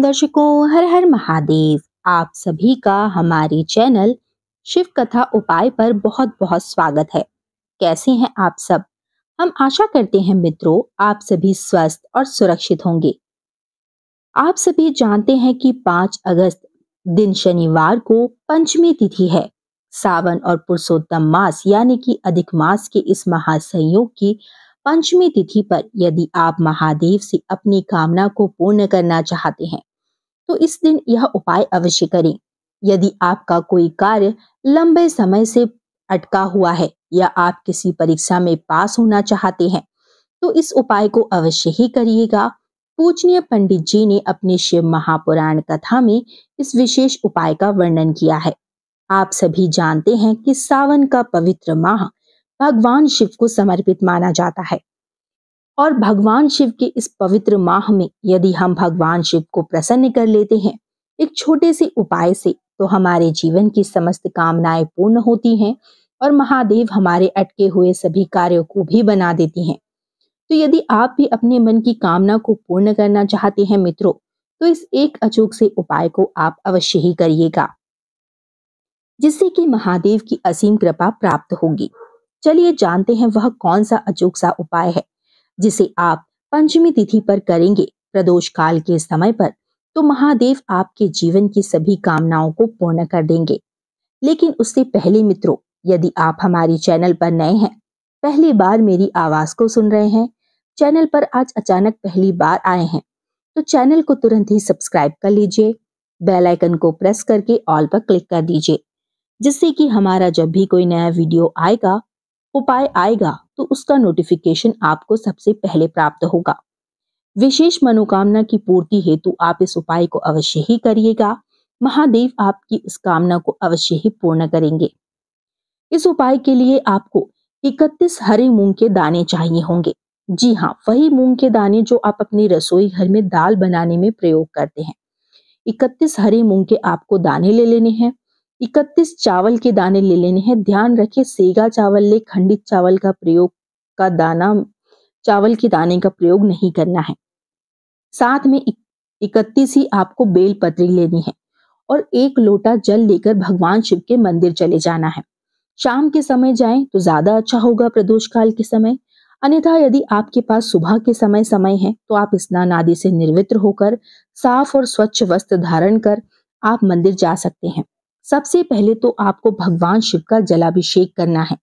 दर्शकों हर हर महादेव आप सभी का हमारे चैनल शिव कथा उपाय पर बहुत बहुत स्वागत है कैसे हैं आप सब हम आशा करते हैं मित्रों आप सभी स्वस्थ और सुरक्षित होंगे आप सभी जानते हैं कि 5 अगस्त दिन शनिवार को पंचमी तिथि है सावन और पुरुषोत्तम मास यानी कि अधिक मास के इस महासंयोग की पंचमी तिथि पर यदि आप महादेव से अपनी कामना को पूर्ण करना चाहते हैं तो इस दिन यह उपाय अवश्य करें यदि आपका कोई कार्य लंबे समय से अटका हुआ है या आप किसी परीक्षा में पास होना चाहते हैं तो इस उपाय को अवश्य ही करिएगा पूजनीय पंडित जी ने अपने शिव महापुराण कथा में इस विशेष उपाय का वर्णन किया है आप सभी जानते हैं कि सावन का पवित्र माह भगवान शिव को समर्पित माना जाता है और भगवान शिव के इस पवित्र माह में यदि हम भगवान शिव को प्रसन्न कर लेते हैं एक छोटे से उपाय से तो हमारे जीवन की समस्त कामनाएं पूर्ण होती हैं और महादेव हमारे अटके हुए सभी कार्यों को भी बना देती हैं तो यदि आप भी अपने मन की कामना को पूर्ण करना चाहते हैं मित्रों तो इस एक अचूक से उपाय को आप अवश्य ही करिएगा जिससे कि महादेव की असीम कृपा प्राप्त होगी चलिए जानते हैं वह कौन सा अचूक सा उपाय है जिसे आप पंचमी तिथि पर करेंगे प्रदोष काल के समय पर तो महादेव आपके जीवन की सभी कामनाओं को पूर्ण कर देंगे लेकिन उससे पहले मित्रों यदि आप हमारे चैनल पर नए हैं पहली बार मेरी आवाज को सुन रहे हैं चैनल पर आज अचानक पहली बार आए हैं तो चैनल को तुरंत ही सब्सक्राइब कर लीजिए बेल आइकन को प्रेस करके ऑल पर क्लिक कर दीजिए जिससे कि हमारा जब भी कोई नया वीडियो आएगा उपाय आएगा तो उसका नोटिफिकेशन आपको सबसे पहले प्राप्त होगा विशेष मनोकामना की पूर्ति हेतु आप इस उपाय को अवश्य ही करिएगा महादेव आपकी इस कामना को अवश्य ही पूर्ण करेंगे इस उपाय के लिए आपको 31 हरे मूंग के दाने चाहिए होंगे जी हाँ वही मूंग के दाने जो आप अपनी रसोई घर में दाल बनाने में प्रयोग करते हैं 31 हरे मूंग के आपको दाने ले लेने हैं इकतीस चावल के दाने ले लेने हैं ध्यान रखे सेगा चावल ले खंडित चावल का प्रयोग का दाना चावल के दाने का प्रयोग नहीं करना है साथ में इकतीस ही आपको बेल पत्री लेनी है और एक लोटा जल लेकर भगवान शिव के मंदिर चले जाना है शाम के समय जाएं तो ज्यादा अच्छा होगा प्रदोष काल के समय अन्यथा यदि आपके पास सुबह के समय समय है तो आप स्नान आदि से निर्वित्र होकर साफ और स्वच्छ वस्त्र धारण कर आप मंदिर जा सकते हैं सबसे पहले तो आपको भगवान शिव का जलाभिषेक करना है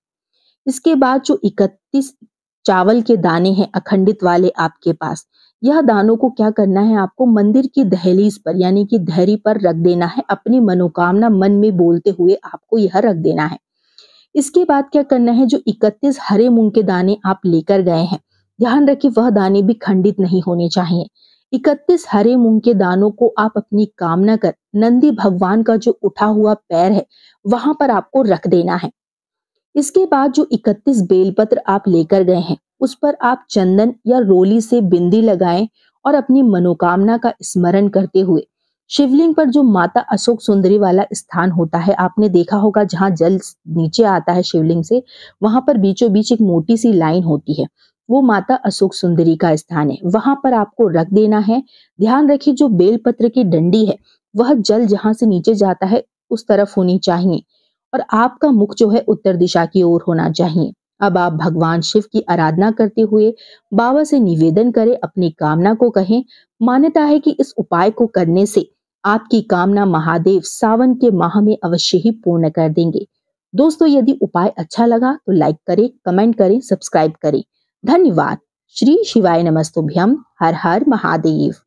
इसके बाद जो 31 चावल के दाने हैं अखंडित वाले आपके पास यह दानों को क्या करना है आपको मंदिर की दहलीज पर यानी कि धैरी पर रख देना है अपनी मनोकामना मन में बोलते हुए आपको यह रख देना है इसके बाद क्या करना है जो 31 हरे मूंग के दाने आप लेकर गए हैं ध्यान रखिए वह दाने भी खंडित नहीं होने चाहिए इकतीस हरे मूंग के दानों को आप अपनी कामना कर नंदी भगवान का जो उठा हुआ पैर है वहां पर आपको रख देना है इसके बाद जो इकतीस बेलपत्र आप लेकर गए हैं उस पर आप चंदन या रोली से बिंदी लगाएं और अपनी मनोकामना का स्मरण करते हुए शिवलिंग पर जो माता अशोक सुंदरी वाला स्थान होता है आपने देखा होगा जहां जल नीचे आता है शिवलिंग से वहां पर बीचों बीच एक मोटी सी लाइन होती है वो माता अशोक सुंदरी का स्थान है वहां पर आपको रख देना है ध्यान रखिए जो बेलपत्र की डंडी है वह जल जहां से नीचे जाता है उस तरफ होनी चाहिए और आपका मुख जो है उत्तर दिशा की ओर होना चाहिए अब आप भगवान शिव की आराधना करते हुए बाबा से निवेदन करें अपनी कामना को कहें मान्यता है कि इस उपाय को करने से आपकी कामना महादेव सावन के माह में अवश्य ही पूर्ण कर देंगे दोस्तों यदि उपाय अच्छा लगा तो लाइक करें कमेंट करें सब्सक्राइब करें धन्यवाद श्री शिवाय नमस्तुभ्यम हर हर महादेव